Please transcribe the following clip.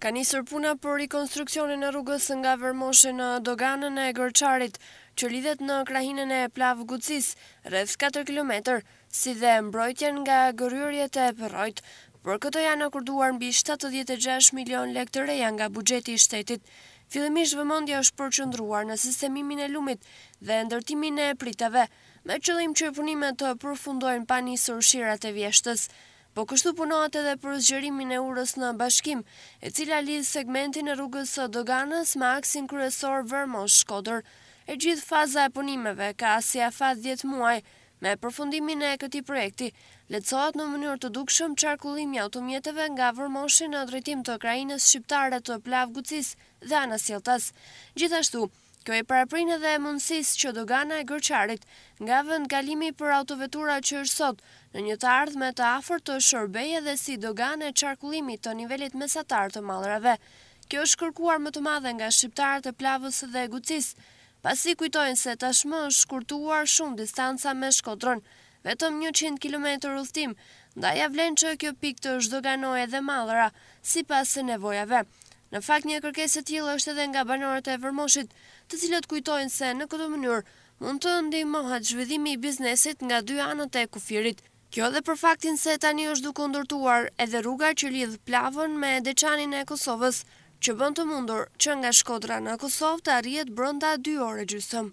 Ka një puna për rekonstruksionin e rrugës nga vërmoshe në doganën e Gërqarit, që lidhet në krahinën e plavë gucis, rrëth 4 km, si dhe mbrojtjen nga gërryrjet e përrojt. Për këto janë akurduar nbi 76 milion lek të reja nga bugjeti shtetit. Filimisht vëmondja është përqëndruar në sistemimin e lumit dhe ndërtimin e pritave, me qëllim që punimet të përfundojnë pa një sërshirat e vjeshtës. Po kështu punohet edhe për zgjerimin e urës në bashkim, e cila lidh segmentin e rrugës së Doganës me aksin kryesor Vërmosh Shkodër. E gjithë faza e punimeve ka si afat 10 muaj me përfundimin e këtij projekti. Lecohet në mënyrë të dukshëm çarkullimi i automjeteve nga Vërmoshi në drejtim të krainës shqiptare të Plavgucis dhe anës jeltas. Gjithashtu, Kjo e paraprin edhe mundësis që dogana e gërqarit nga vënd kalimi për autovetura që është sot në një të ardhme të afer të shorbeje dhe si dogane e qarkullimi të nivelit mesatar të malërave. Kjo është kërkuar më të madhe nga shqiptarët e plavës dhe gucis, pasi kujtojnë se tashmë është kërtuar shumë distanca me shkodron, vetëm 100 km rrëthtim, nda javlen që kjo pik të është doganoj edhe malëra, si pas e nevojave. Në fakt një kërkesë e tjilë është edhe nga banorët e vërmoshit, të cilët kujtojnë se në këtë mënyrë mund të ndihmohat zhvillimi i biznesit nga dy anët e kufirit. Kjo dhe për faktin se tani është duke ndërtuar edhe rruga që lidh Plavën me Deçanin e Kosovës, që bën të mundur që nga Shkodra në Kosovë të arrihet brenda 2 orë gjysmë.